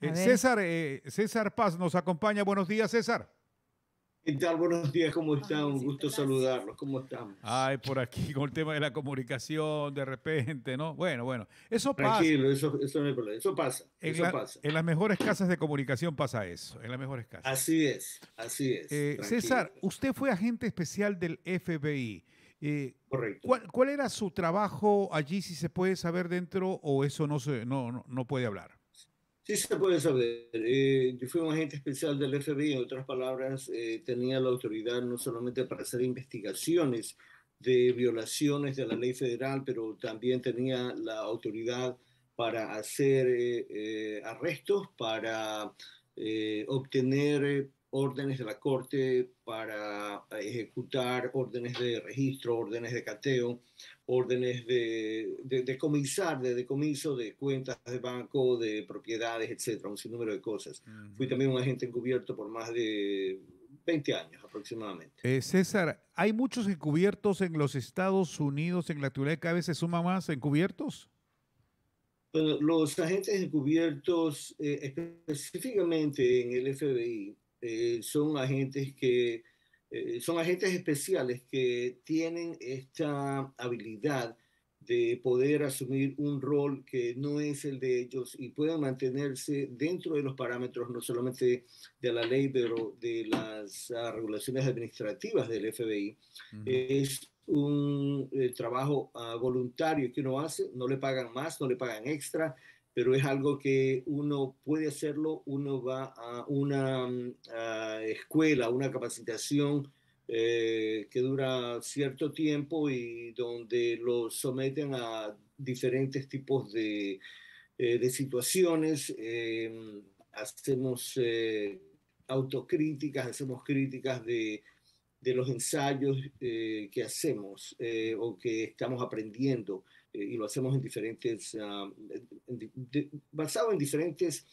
Eh, César, eh, César Paz nos acompaña. Buenos días, César. ¿Qué tal? Buenos días, ¿cómo están? Un gusto saludarlos, ¿cómo estamos? Ay, por aquí con el tema de la comunicación, de repente, ¿no? Bueno, bueno, eso pasa. Tranquilo, eso, no eso pasa, en eso pasa. En las mejores casas de comunicación pasa eso, en las mejores casas. Así es, así es. Eh, César, usted fue agente especial del FBI. Correcto. ¿cuál, era su trabajo allí, si se puede saber dentro, o eso no, se, no, no puede hablar? Sí se puede saber. Eh, yo fui un agente especial del FBI, en otras palabras, eh, tenía la autoridad no solamente para hacer investigaciones de violaciones de la ley federal, pero también tenía la autoridad para hacer eh, arrestos, para obtener órdenes de la Corte para ejecutar órdenes de registro, órdenes de cateo, órdenes de, de, de decomiso de cuentas de banco, de propiedades, etcétera, un sinnúmero de cosas. Fui también un agente encubierto por más de 20 años aproximadamente. Eh, César, ¿hay muchos encubiertos en los Estados Unidos? ¿En la actualidad a veces se suma más encubiertos? Eh, los agentes encubiertos, eh, específicamente en el FBI, eh, son agentes que eh, son agentes especiales que tienen esta habilidad de poder asumir un rol que no es el de ellos y pueden mantenerse dentro de los parámetros no solamente de la ley, pero de las ah, regulaciones administrativas del FBI. Es un eh, trabajo ah, voluntario que uno hace, no le pagan más, no le pagan extra, pero es algo que uno puede hacerlo, uno va a una mm, escuela, una capacitación eh, que dura cierto tiempo y donde lo someten a diferentes tipos de, eh, situaciones, em, hacemos eh, autocríticas, hacemos críticas de los ensayos que hacemos o que estamos aprendiendo. Eh, y lo hacemos en diferentes, ah, basado en diferentes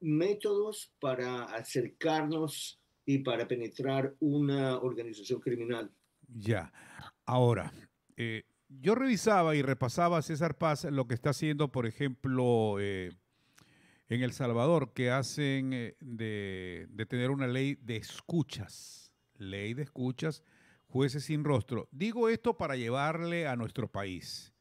métodos para acercarnos y para penetrar una organización criminal. Ya, ahora, eh, yo revisaba y repasaba a César Paz lo que está haciendo, por ejemplo, eh, en El Salvador, que hacen de tener una ley de escuchas, ley de escuchas, jueces sin rostro. Digo esto para llevarle a nuestro país.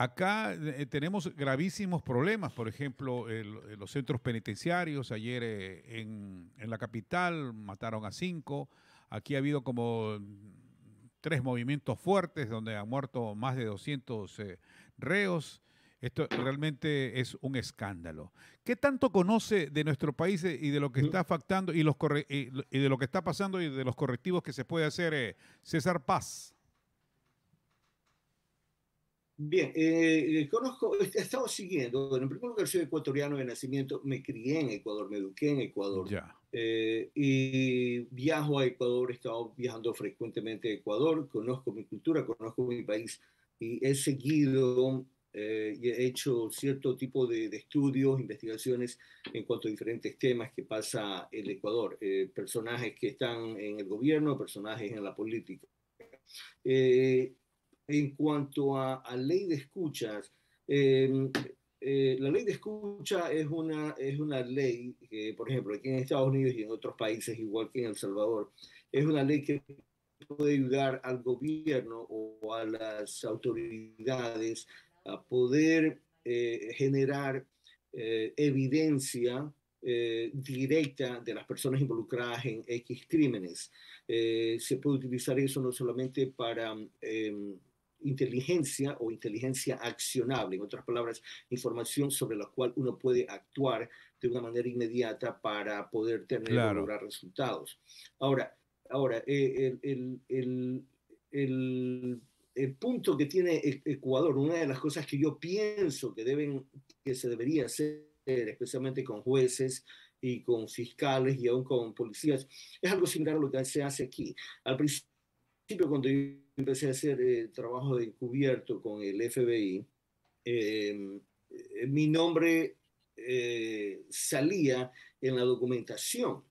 Acá eh, tenemos gravísimos problemas, por ejemplo, eh, los centros penitenciarios. Ayer eh, en, la capital mataron a cinco. Aquí ha habido como tres movimientos fuertes donde han muerto más de 200 reos. Esto realmente es un escándalo. ¿Qué tanto conoce de nuestro país y de lo que está afectando y de lo que está pasando y de los correctivos que se puede hacer César Paz? Bien, eh, eh, conozco, he estado siguiendo, en primer lugar soy ecuatoriano de nacimiento, me crié en Ecuador, me eduqué en Ecuador. Eh, y viajo a Ecuador, he estado viajando frecuentemente a Ecuador, conozco mi cultura, conozco mi país y he seguido y he hecho cierto tipo de, estudios, investigaciones en cuanto a diferentes temas que pasa en Ecuador, personajes que están en el gobierno, personajes en la política. Eh, en cuanto a, la ley de escuchas, em, eh, la ley de escucha es una, es una ley que, por ejemplo, aquí en Estados Unidos y en otros países, igual que en El Salvador, es una ley que puede ayudar al gobierno o a las autoridades a poder eh, generar eh, evidencia directa de las personas involucradas en X crímenes. se puede utilizar eso no solamente para em, inteligencia o inteligencia accionable, en otras palabras, información sobre la cual uno puede actuar de una manera inmediata para poder tener lograr resultados. Ahora, ahora eh, el, el, el, el el punto que tiene e-, Ecuador, una de las cosas que yo pienso que, deben, que se debería hacer, especialmente con jueces y con fiscales y aún con policías, es algo similar a lo que se hace aquí. Al principio principio, cuando yo empecé a hacer eh, trabajo de encubierto con el FBI, em, eh, mi nombre eh, salía en la documentación.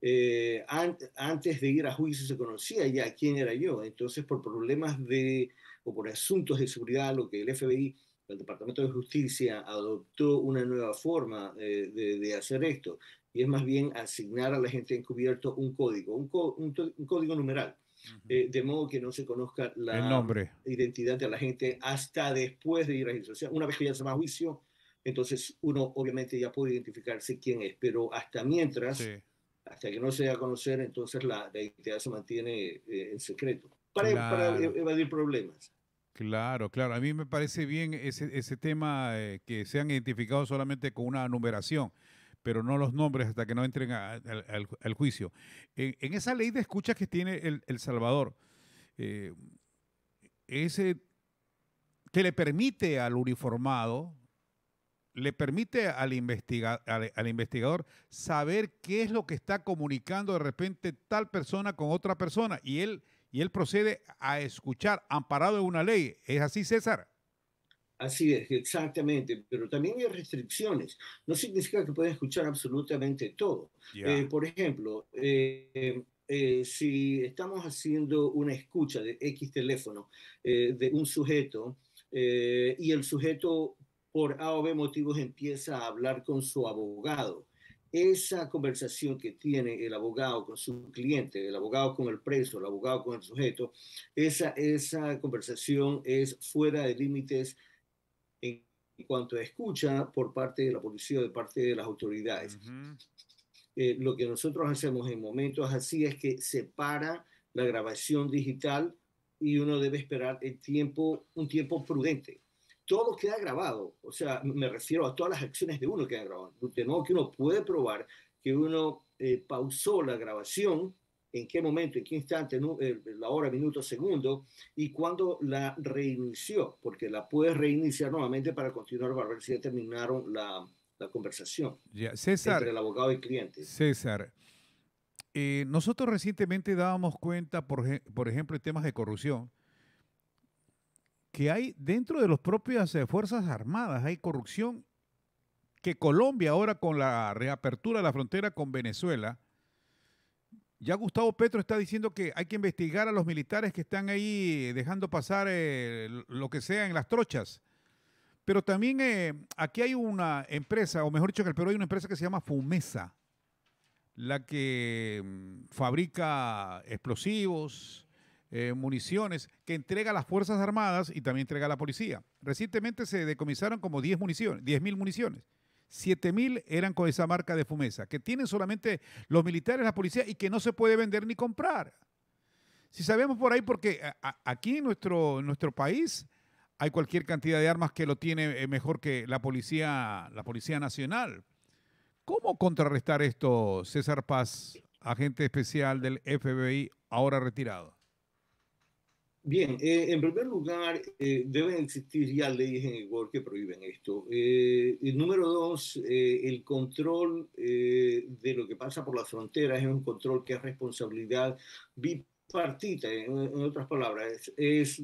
Eh, antes de ir a juicio se conocía ya quién era yo. Entonces, por problemas de, o por asuntos de seguridad, lo que el FBI, el Departamento de Justicia, adoptó una nueva forma de, hacer esto y es más bien asignar a la gente encubierto un código, un, código numeral. Eh, de modo que no se conozca la identidad de la gente hasta después de ir a la O una vez que ya se va juicio, entonces uno obviamente ya puede identificarse quién es, pero hasta mientras, hasta que no se dé a conocer, entonces la, identidad se mantiene eh, en secreto, para, evadir problemas. Claro, claro. A mí me parece bien ese, tema eh, que sean identificados solamente con una numeración pero no los nombres hasta que no entren al, juicio. En, esa ley de escucha que tiene El, Salvador, eh, ese que le permite al uniformado, le permite al, al, investigador saber qué es lo que está comunicando de repente tal persona con otra persona y él, y él procede a escuchar amparado en una ley. ¿Es así, César? Así es, exactamente, pero también hay restricciones. No significa que puedan escuchar absolutamente todo. Eh, por ejemplo, eh, eh, si estamos haciendo una escucha de X teléfono de un sujeto y el sujeto por A o B motivos empieza a hablar con su abogado, esa conversación que tiene el abogado con su cliente, el abogado con el preso, el abogado con el sujeto, esa, esa conversación es fuera de límites en cuanto a escucha por parte de la policía, de parte de las autoridades. Eh, lo que nosotros hacemos en momentos así es que separa la grabación digital y uno debe esperar el tiempo, un tiempo prudente. Todo queda grabado, o sea, me refiero a todas las acciones de uno que ha grabado. De que uno puede probar que uno eh, pausó la grabación en qué momento, en qué instante, eh, eh, la hora, minuto, segundo, y cuando la reinició, porque la puedes reiniciar nuevamente para continuar para ver si ya terminaron la, conversación César, entre el abogado y el cliente. César, eh, nosotros recientemente dábamos cuenta, por, por ejemplo, en temas de corrupción, que hay dentro de las propias Fuerzas Armadas, hay corrupción que Colombia ahora con la reapertura de la frontera con Venezuela, ya Gustavo Petro está diciendo que hay que investigar a los militares que están ahí dejando pasar eh, lo que sea en las trochas. Pero también eh, aquí hay una empresa, o mejor dicho, que el Perú hay una empresa que se llama Fumesa, la que mm, fabrica explosivos, eh, municiones, que entrega a las Fuerzas Armadas y también entrega a la policía. Recientemente se decomisaron como 10 municiones, 10 mil municiones. 7.000 eran con esa marca de Fumesa, que tienen solamente los militares, la policía y que no se puede vender ni comprar. Si sabemos por ahí, porque aquí en nuestro, nuestro país hay cualquier cantidad de armas que lo tiene eh, mejor que la policía, la policía nacional. ¿Cómo contrarrestar esto, César Paz, agente especial del FBI, ahora retirado? Bien, eh, en primer lugar, eh, deben existir ya leyes en Ecuador que prohíben esto. Eh, número dos, el control de lo que pasa por las fronteras es un control que es responsabilidad bipartita, en, otras palabras, es,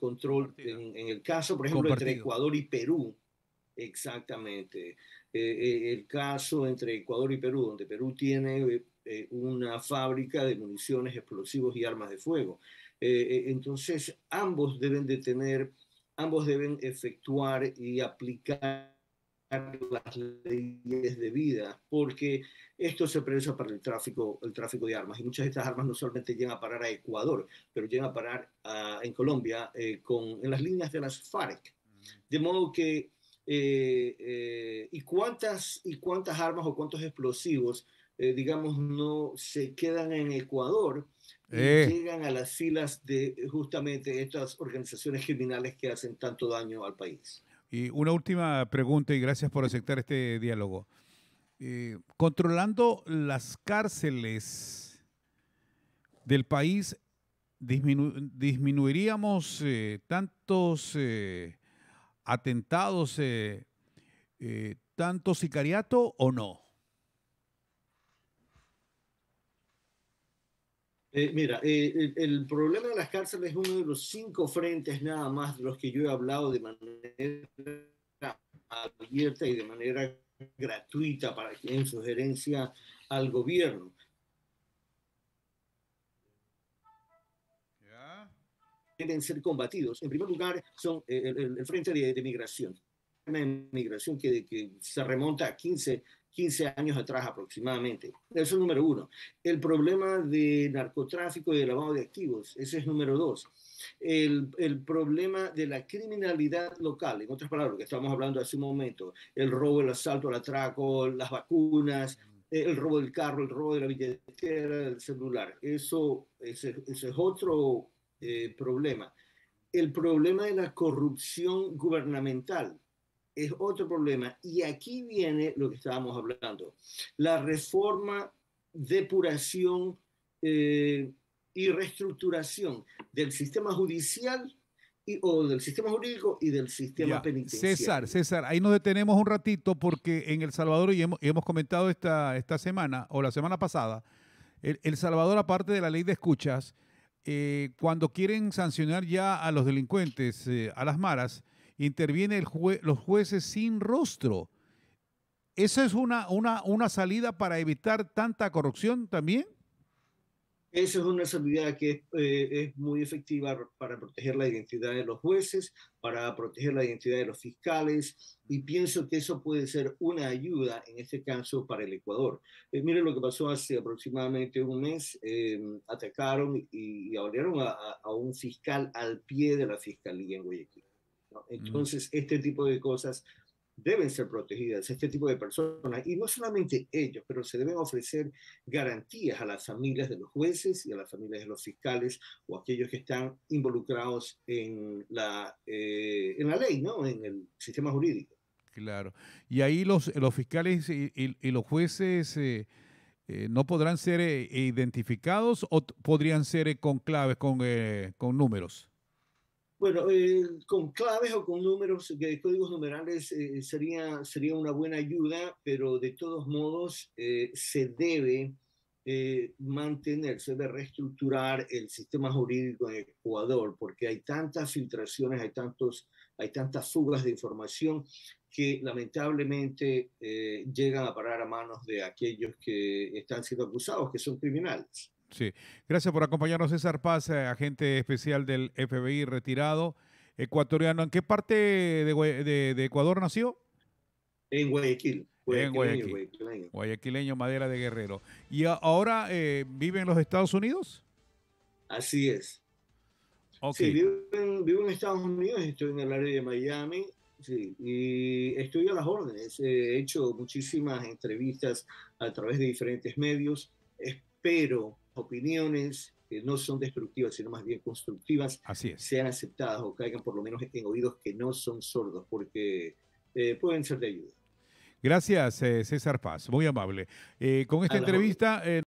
control en, el caso, por ejemplo, entre Ecuador y Perú. Exactamente. el caso entre Ecuador y Perú, donde Perú tiene una fábrica de municiones, explosivos y armas de fuego eh, eh, entonces, ambos deben de tener, ambos deben efectuar y aplicar las leyes de vida, porque esto se presa para el tráfico, el tráfico de armas. Y muchas de estas armas no solamente llegan a parar a Ecuador, pero llegan a parar en Colombia eh, con, en las líneas de las FARC. De modo que, ¿y, cuántas, ¿y cuántas armas o cuántos explosivos eh, digamos, no se quedan en Ecuador y eh. llegan a las filas de eh, justamente estas organizaciones criminales que hacen tanto daño al país. Y una última pregunta y gracias por aceptar este diálogo. controlando las cárceles del país, disminuiríamos tantos atentados, tanto sicariato o no? Eh, mira, eh, el, problema de las cárceles es uno de los cinco frentes nada más de los que yo he hablado de manera abierta y de manera gratuita para, en sugerencia al gobierno. deben ser combatidos. En primer lugar, son eh, el, frente de, de migración. Una migración que, que, se remonta a 15, 15 años atrás aproximadamente. Eso es número uno. El problema de narcotráfico y de lavado de activos, ese es número dos. El, el, problema de la criminalidad local, en otras palabras, lo que estábamos hablando hace un momento, el robo, el asalto, el atraco, las vacunas, mm. el robo del carro, el robo de la billetera, del celular. Eso ese, es otro eh, problema. El problema de la corrupción gubernamental es otro problema. Y aquí viene lo que estábamos hablando, la reforma, depuración eh, y reestructuración del sistema judicial o del sistema jurídico y del sistema penitenciario. César, César, ahí nos detenemos un ratito porque en El Salvador, y hemos, comentado esta, esta semana o la semana pasada, el, Salvador, aparte de la ley de escuchas, eh, cuando quieren sancionar ya a los delincuentes, eh, a las maras, intervienen los jueces sin rostro. ¿Esa es una, una, una salida para evitar tanta corrupción también? Esa es una salida que es eh, muy efectiva para proteger la identidad de los jueces, para proteger la identidad de los fiscales, y pienso que eso puede ser una ayuda en este caso para el Ecuador. Eh, miren lo que pasó hace aproximadamente un mes, eh, atacaron y, abrieron a, un fiscal al pie de la fiscalía en Guayaquil. Mm. Entonces, este tipo de cosas deben ser protegidas, este tipo de personas, y no solamente ellos, pero se deben ofrecer garantías a las familias de los jueces y a las familias de los fiscales o aquellos que están involucrados en la, eh, en la ley, ¿no? en el sistema jurídico. Claro. Y ahí los, los fiscales y, los jueces eh, eh, no podrán ser identificados o podrían ser con claves, con, con números. Bueno, eh, con claves o con números, eh, códigos numerales eh, sería, una buena ayuda, pero de todos modos se debe mantener, se debe reestructurar el sistema jurídico en Ecuador, porque hay tantas filtraciones, hay, tantos, hay tantas fugas de información que lamentablemente llegan a parar a manos de aquellos que están siendo acusados, que son criminales. Sí, gracias por acompañarnos César Paz, eh, agente especial del FBI retirado ecuatoriano. ¿En qué parte de, Ecuador nació? En Guayaquil. Guayaquileño, Guayaquileño. madera de guerrero. ¿Y ahora eh, vive en los Estados Unidos? Así es. Sí, vivo en, Estados Unidos, estoy en el área de Miami, sí, y estoy a las órdenes. He hecho muchísimas entrevistas a través de diferentes medios. Espero opiniones que no son destructivas, sino más bien constructivas, sean aceptadas o caigan por lo menos en oídos que no son sordos, porque eh, pueden ser de ayuda. Gracias, eh, César Paz, muy amable. Eh, con esta entrevista...